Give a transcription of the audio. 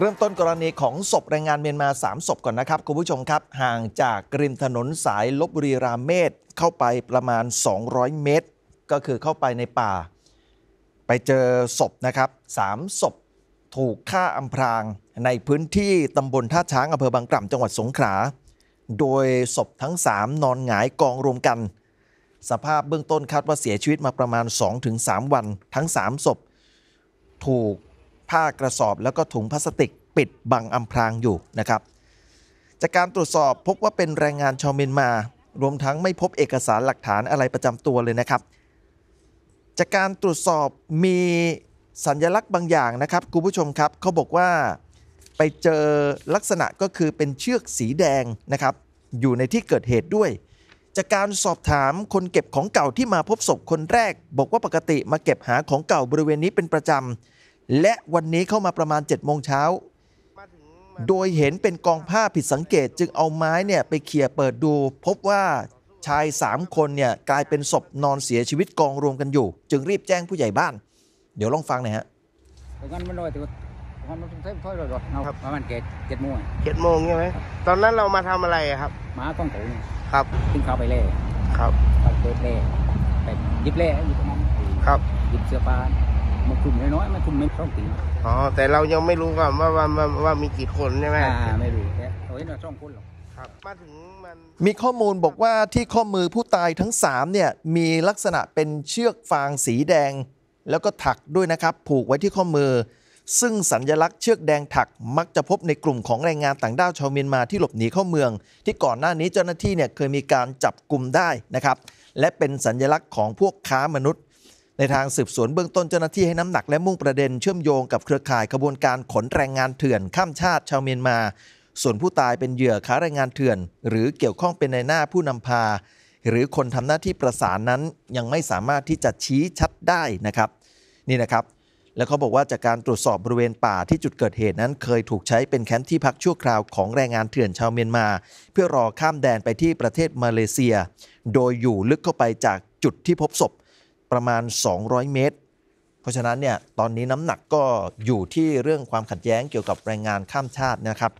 เริ่มต้นกรณีของศพแรงงานเมียนมา3ศพก่อนนะครับ คุณผู้ชมครับ ห่างจากริมถนนสายลบบุรีรามเมศเข้าไปประมาณ 200 เมตร ก็คือเข้าไปในป่า ไปเจอศพนะครับสามศพถูกฆ่าอำพราง ในพื้นที่ตำบลท่าช้างอำเภอบางกล่ำจังหวัดสงขลาโดยศพทั้ง 3 นอนหงายกองรวมกัน สภาพเบื้องต้นคาดว่าเสียชีวิตมาประมาณ 2-3 วันทั้ง 3ศพถูกผ้ากระสอบแล้วก็ถุงพลาสติกปิดบังอำพรางอยู่นะครับ จากการตรวจสอบพบว่าเป็นแรงงานชาวเมียนมา รวมทั้งไม่พบเอกสารหลักฐานอะไรประจำตัวเลยนะครับ จากการตรวจสอบมีสัญลักษณ์บางอย่างนะครับคุณผู้ชมครับเขาบอกว่าไปเจอลักษณะก็คือเป็นเชือกสีแดงนะครับอยู่ในที่เกิดเหตุด้วย จากการสอบถามคนเก็บของเก่าที่มาพบศพคนแรก บอกว่าปกติมาเก็บหาของเก่าบริเวณนี้เป็นประจำและวันนี้เข้ามาประมาณ7จ็ดโมงเช้า โดยเห็นเป็นกองผ้าผิดสังเกต จึงเอาไม้เนี่ยไปเขี่ยเปิดดู พบว่าชาย 3 คนเนี่ย กลายเป็นศพนอนเสียชีวิตกองรวมกันอยู่ จึงรีบแจ้งผู้ใหญ่บ้าน เดี๋ยวลองฟังหน่อยฮะันอยมันยประมาณเกตเจ็ดโมงเจ็ดโมงใช่ไหมตอนนั้นเรามาทำอะไรครับ มาต้องถขงครับขึ้นเขาไปเล่ครับไปเปิดเล่ไปยิบเล่อยู่ตรงนั้นครับยิบเสื้อผ้ามันคลุ่มน้อยๆมันคุมไม่ช่องตีอ๋อแต่เรายังไม่รู้ว่าว่าว่าว่ามีกี่คนใช่ไหมอ่าไม่รู้แค่เอาไว้าช่สองคนหรอกมาถึงมัน มีข้อมูลบอกว่าที่ข้อมือผู้ตายทั้ง 3 เนี่ย มีลักษณะเป็นเชือกฟางสีแดง แล้วก็ถักด้วยนะครับ ผูกไว้ที่ข้อมือ ซึ่งสัญญลักษณ์เชือกแดงถักมักจะพบในกลุ่มของแรงงานต่างด้าวชาวเมียนมาที่หลบหนีเข้าเมือง ที่ก่อนหน้านี้เจ้าหน้าที่เนี่ยเคยมีการจับกลุ่มได้นะครับและเป็นสัญญลักษณ์ของพวกค้ามนุษย์ในทางสืบสวนเบื้องต้นเจ้าหน้าที่ให้น้ำหนักและมุ่งประเด็นเชื่อมโยงกับเครือข่ายขบวนการขนแรงงานเถื่อนข้ามชาติชาวเมียนมา ส่วนผู้ตายเป็นเหยื่อค้าแรงงานเถื่อน หรือเกี่ยวข้องเป็นในหน้าผู้นำพา หรือคนทำหน้าที่ประสานนั้นยังไม่สามารถที่จะชี้ชัดได้นะครับนี่นะครับแล้วเขาบอกว่าจากการตรวจสอบบริเวณป่าที่จุดเกิดเหตุนั้น เคยถูกใช้เป็นแคมป์ที่พักชั่วคราว ของแรงงานเถื่อนชาวเมียนมา เพื่อรอข้ามแดนไปที่ประเทศมาเลเซีย โดยอยู่ลึกเข้าไปจากจุดที่พบศพประมาณ 200 เมตร เพราะฉะนั้นเนี่ย ตอนนี้น้ำหนักก็อยู่ที่เรื่องความขัดแย้งเกี่ยวกับแรงงานข้ามชาตินะครับ